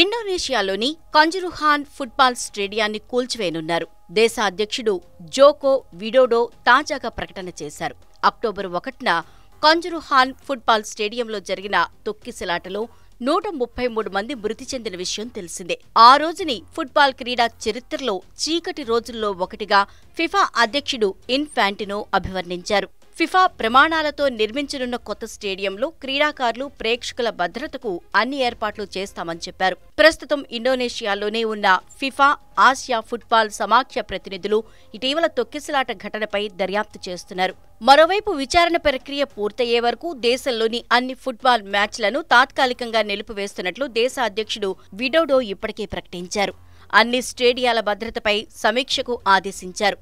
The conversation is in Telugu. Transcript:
ఇండోనేషియాలోని కంజురుహాన్ ఫుట్బాల్ స్టేడియాన్ని కూల్చివేయనున్నారు దేశ అధ్యక్షుడు జోకో విడోడో తాజాగా ప్రకటన చేశారు అక్టోబర్ ఒకటిన కంజురుహాన్ ఫుట్బాల్ స్టేడియంలో జరిగిన తొక్కిసలాటలో నూట ముప్పై మూడు మంది మృతి చెందిన విషయం తెలిసిందే ఆ రోజుని ఫుట్బాల్ క్రీడా చరిత్రలో చీకటి రోజుల్లో ఒకటిగా ఫిఫా అధ్యక్షుడు ఇన్ఫాంటినో అభివర్ణించారు ఫిఫా ప్రమాణాలతో నిర్మించనున్న కొత్త స్టేడియంలో క్రీడాకారులు ప్రేక్షకుల భద్రతకు అన్ని ఏర్పాట్లు చేస్తామని చెప్పారు ప్రస్తుతం ఇండోనేషియాలోనే ఉన్న ఫిఫా ఆసియా ఫుట్బాల్ సమాఖ్య ప్రతినిధులు ఇటీవల తొక్కిసలాట ఘటనపై దర్యాప్తు చేస్తున్నారు మరోవైపు విచారణ ప్రక్రియ పూర్తయ్యే వరకు దేశంలోని అన్ని ఫుట్బాల్ మ్యాచ్లను తాత్కాలికంగా నిలిపివేస్తున్నట్లు దేశ అధ్యక్షుడు విడోడో ఇప్పటికే ప్రకటించారు అన్ని స్టేడియాల భద్రతపై సమీక్షకు ఆదేశించారు